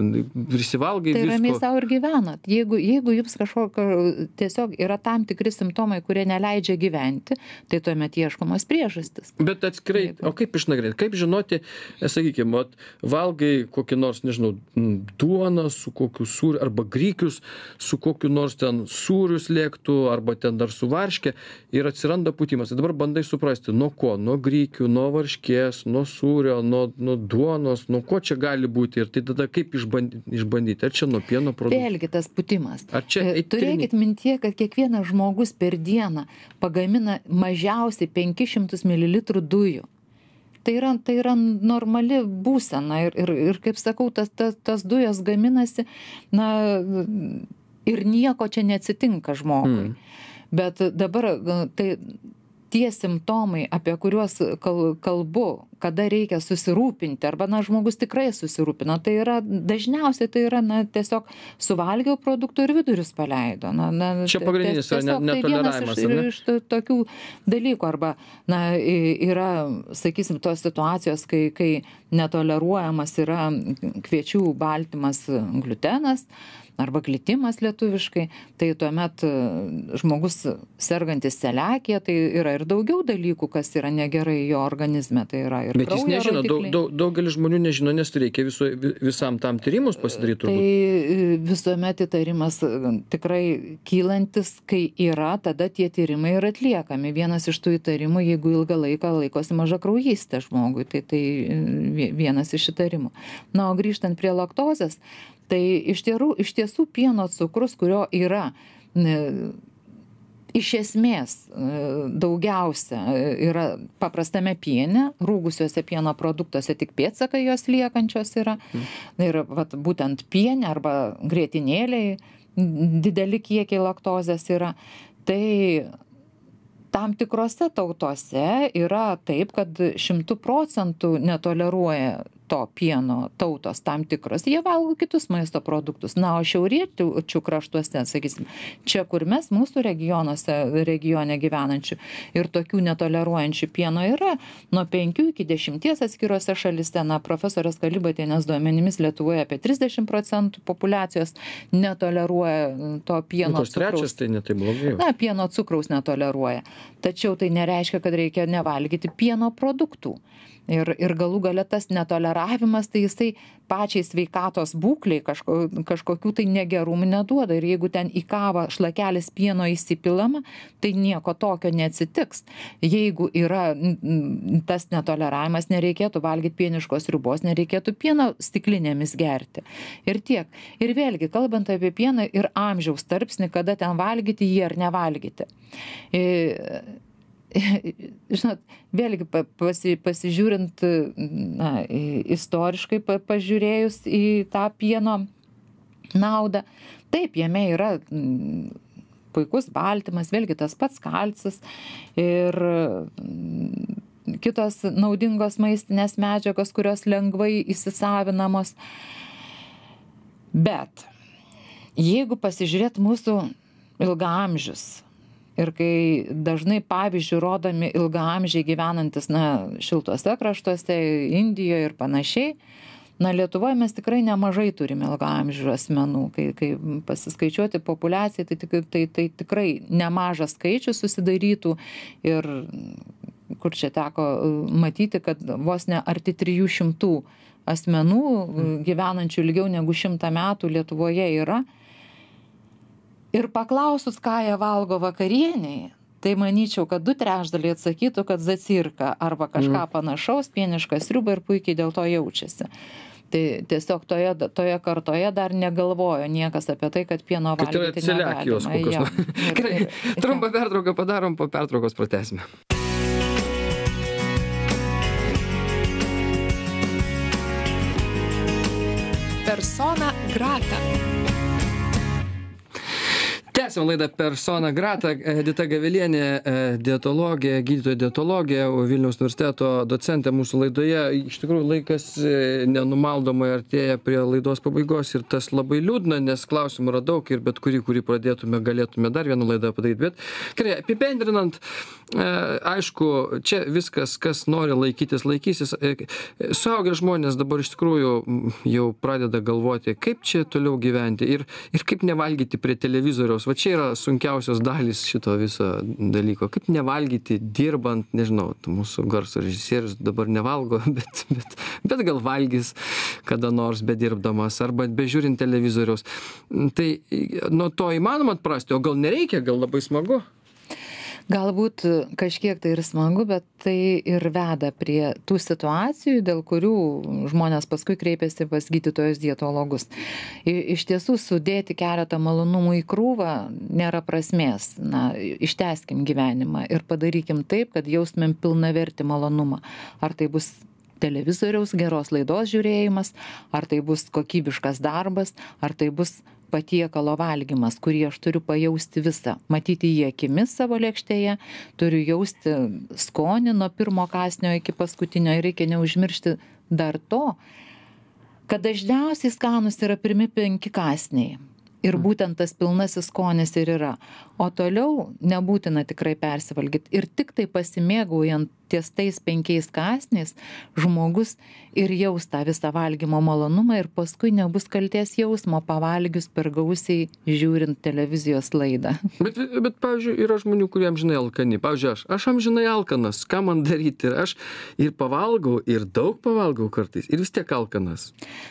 prisivalgai tai ramiai sau ir gyvenat jeigu jeigu jums kažkokio tiesiog yra tam tikri simptomai kurie neleidžia gyventi tai tuomet ieškomos priežastys bet atskirai o kaip išnagrinėt kaip žinoti e, sakykim vat valgai kokį nors nežinau duoną su kokiu sūriu arba grikius su kokiu nors ten sūriu slėgtu arba ten dar su varške ir atsiranda pūtimas tai dabar bandai suprasti nuo ko nuo grikių nuo varškės nuo sūrio nuo nuo duonos nuo ko čia gali būti ir tai tada kaip išbandy išbandyt ar čia nuo pieno produktų vėlgi tas pūtimas ar čia e, turėkit mintyje kad kiekvienas žmogus per dieną pagamina mažiausiai penkis šimtus mililitrų dujų tai yra, tai yra normali būsena ir, ir, ir kaip sakau, tas, tas, tas dujos gaminasi, na, ir nieko čia neatsitinka žmogui. Mm. Bet dabar e, tai tie simptomai, apie kuriuos kalbu, kada reikia susirūpinti arba na žmogus tikrai susirūpino tai yra dažniausiai tai yra na tiesiog suvalgiau produktų ir vidurius paleido na na čia pagrindinis yra ne tai netoleravimas ar ne iš tokių dalykų arba na yra sakysim tos situacijos kai kai netoleruojamas yra kviečių baltymas gliutenas arba glitimas lietuviškai, tai tuomet e, žmogus sergantis celiakija, tai yra ir daugiau dalykų, kas yra negerai jo organizme. Tai yra ir Bet jis nežino, daug, daug, daugelis žmonių nežino, nes reikia viso, visam tam tyrimus pasidaryti. Tai e, visuomet įtarimas e, tikrai kylantis, kai yra, tada tie tyrimai yra atliekami. Vienas iš tų įtarimų, jeigu ilgą laiką laikosi maža kraujystė žmogui, tai tai e, vienas iš įtarimų. Na, o grįžtant prie laktozės, tai iš, tėrų, iš tiesų pieno cukrus, kurio yra iš esmės e, daugiausia e, yra paprastame piene, rūgusiuose pieno produktuose tik pėtsakai jos liekančios yra. Mhm. Ir vat, būtent piene arba grėtinėliai dideli kiekiai laktozės yra. Tai tam tikrose tautose yra taip, kad šimtų procentų netoleruoja to pieno tautos tam tikros jie valgo kitus maisto produktus na o šiauriečių kraštuose sakysim čia kur mes mūsų regionuose regione gyvenančių ir tokių netoleruojančių pieno yra nuo penkių iki dešimties atskirose šalyse na profesorės kalibatienės duomenimis lietuvoje apie trisdešim procentų populiacijos netoleruoja e, to pieno nu, cukraus tai ne taip blogai na pieno cukraus netoleruoja tačiau tai nereiškia kad reikia nevalgyti pieno produktų ir ir galų gale tas netoleravimas tai jisai pačiai sveikatos būklei kažko kažkokių tai negerumų neduoda ir jeigu ten į kavą šlakelis pieno įsipilama tai nieko tokio neatsitiks jeigu yra tas netoleravimas nereikėtų valgyt pieniškos sriubos nereikėtų pieno stiklinėmis gerti ir tiek ir vėlgi kalbant apie pieną ir amžiaus tarpsnį kada ten valgyti jį ar nevalgyti e, žinot, vėlgi pasi, pasižiūrint na, istoriškai pa, pažiūrėjus į tą pieno naudą, taip, jame yra mm, puikus baltymas, vėlgi tas pats kalcis ir mm, kitos naudingos maistinės medžiagos, kurios lengvai įsisavinamos. Bet jeigu pasižiūrėt mūsų ilgamžius ir kai dažnai pavyzdžiu rodomi ilgaamžiai gyvenantis, na, šiltuose kraštuose, Indijoje ir panašiai, na, Lietuvoje mes tikrai nemažai turime ilgaamžių asmenų. Kai, kai pasiskaičiuoti populiaciją, tai, tai, tai, tai tikrai nemažas skaičius susidarytų ir kur čia teko uh, matyti, kad vos ne arti 300 asmenų uh, gyvenančių ilgiau negu 100 metų Lietuvoje yra ir paklausus ką jie valgo vakarienei tai manyčiau kad du trečdaliai atsakytų kad zacirką arba kažką mhm. panašaus pienišką sriubą ir puikiai dėl to jaučiasi tai tiesiog toje toje kartoje dar negalvojo niekas apie tai kad pieno valgyti negalima jo gerai trumpą pertrauką padarom po pertraukos pratęsime persona grata tęsiam laidą persona grata edita gavelienė e, dietologė gydytoja dietologė vilniaus universiteto docentė mūsų laidoje iš tikrųjų laikas e, nenumaldomai artėja prie laidos pabaigos ir tas labai liūdna nes klausimų yra daug ir bet kurį kurį pradėtume galėtume dar vieną laidą padaryt bet gerai apibendrinant e, aišku čia viskas kas nori laikytis laikysis suaugę žmonės dabar iš tikrųjų jau pradeda galvoti kaip čia toliau gyventi ir ir kaip nevalgyti prie televizoriaus va čia yra sunkiausios dalys šito viso dalyko kaip nevalgyti dirbant nežinau mūsų garso režisierius dabar nevalgo bet bet bet gal valgys kada nors bedirbdamas arba bežiūrint televizoriaus tai nuo to įmanoma atprasti o gal nereikia gal labai smagu galbūt e, kažkiek tai ir smagu bet tai ir veda prie tų situacijų dėl kurių žmonės paskui kreipiasi pas gydytojus dietologus iš tiesų sudėti keletą malonumų į krūvą nėra prasmės na ištęskim gyvenimą ir padarykim taip kad jaustumėm pilnavertį malonumą ar tai bus televizoriaus geros laidos žiūrėjimas ar tai bus kokybiškas darbas ar tai bus patiekalo valgymas, kurį aš turiu pajausti visą, matyti jį akimis savo lėkštėje, turiu jausti skonį nuo pirmo kasnio iki paskutinio ir reikia neužmiršti dar to, kad dažniausiai skanus yra pirmi penki kasniai. Ir mm. būtent tas pilnasis skonis ir yra. O toliau nebūtina tikrai persivalgyti. Ir tik tai pasimėgaujant ties tais penkiais kąsniais žmogus ir jaus tą visą valgymo malonumą ir paskui nebus kaltės jausmo pavalgius per gausiai žiūrint televizijos laidą. Bet, bet pavyzdžiui, yra žmonių, kurie amžinai alkani. Pavyzdžiui, aš, aš amžinai alkanas, ką man daryti? Ir aš ir pavalgau, ir daug pavalgau kartais, ir vis tiek alkanas.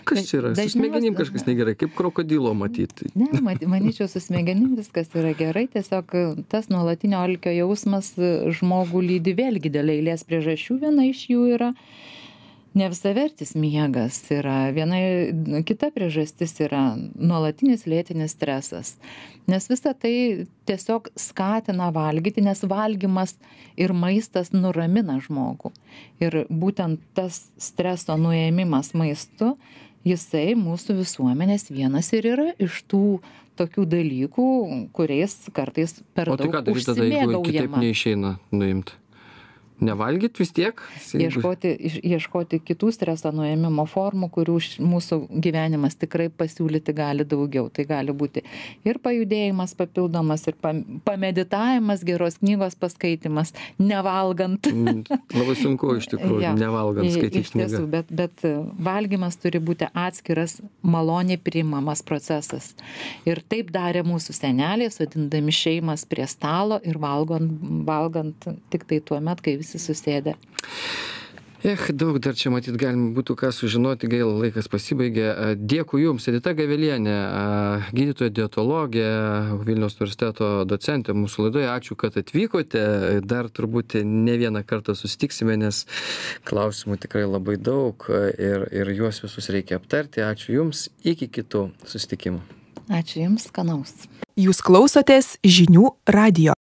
Kas čia yra? Dažniaus... Su smegenim kažkas negerai, kaip krokodilo matyti. Ne, mat, manyčiau, su smegenim viskas yra gerai, tiesiog tas nuolatinio alkio jausmas žmogų lydi vėlgi dėliai eilės priežasčių. Viena iš jų yra ne visavertis miegas, yra viena kita priežastis yra nuolatinis lėtinis stresas. Nes visa tai tiesiog skatina valgyti, nes valgymas ir maistas nuramina žmogų. Ir būtent tas streso nuėmimas maistu, jisai mūsų visuomenės vienas ir yra iš tų tokių dalykų, kuriais kartais per o tai daug. O tai ką daryti tada, jeigu kitaip neišeina nuimti? nevalgyt vis tiek. Ieškoti, ieškoti kitų streso nuėmimo formų, kurių mūsų gyvenimas tikrai pasiūlyti gali daugiau. Tai gali būti ir pajudėjimas papildomas, ir pameditavimas, geros knygos paskaitimas, nevalgant. Mm, labai sunku iš tikrųjų, ja, nevalgant skaityti. Iš tiesų, bet, bet valgymas turi būti atskiras, maloniai priimamas procesas. Ir taip darė mūsų seneliai, sodindami šeimas prie stalo ir valgant, valgant tik tai tuo metu, kai visi visi susėdę? Ech, daug dar čia matyt galim būtų ką sužinoti, gaila laikas pasibaigė. Dėkui Jums, Edita Gavelienė, gydytoja dietologė, Vilniaus universiteto docentė mūsų laidoje. Ačiū, kad atvykote. Dar turbūt ne vieną kartą susitiksime, nes klausimų tikrai labai daug ir, ir juos visus reikia aptarti. Ačiū Jums, iki kitų susitikimų. Ačiū Jums, skanaus. Jūs klausotės žinių radio.